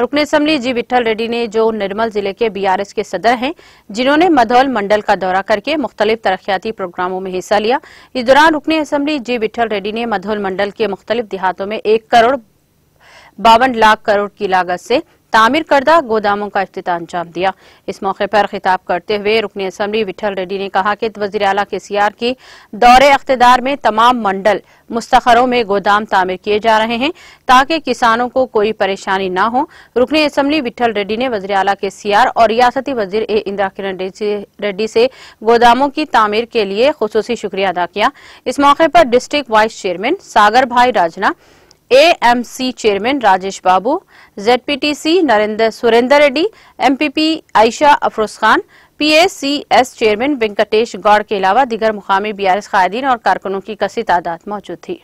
रुकने असम्बली जी विठल रेड्डी ने जो निर्मल जिले के बीआरएस के सदर हैं जिन्होंने मधौल मंडल का दौरा करके मुख्तलिफ तरक्याती प्रोग्रामों में हिस्सा लिया इस दौरान रुकने असम्बली जी विठल रेड्डी ने मधौल मंडल के मुख्तलिफ देहातों में एक करोड़ बावन लाख करोड़ की लागत से तामीर करदा गोदामों का अफ्त अंजाम दिया इस मौके पर खिताब करते हुए रुकनी असम्बली विठल रेड्डी ने कहा कि वजी अला के सीआर की दौरे अख्तदार में तमाम मंडल मुस्तखरों में गोदाम तामीर किए जा रहे हैं ताकि किसानों को कोई परेशानी न हो रुकनी असम्बली विठल रेड्डी ने वजी अला के सीआर और रियासती वजीर ए इंदिरा किरण रेड्डी से गोदामों की तामीर के लिए खसूसी शुक्रिया अदा किया इस मौके पर district vice chairman Sagar bhai Rajana AMC chairman Rajesh Babu ZPTC Narendra Surendra Reddy MPP Ayesha Afroz Khan PACS chairman Venkatesh Goud के अलावा दीगर मुकामी बीआरएस आर और कारकुनों की कसी तादाद मौजूद थी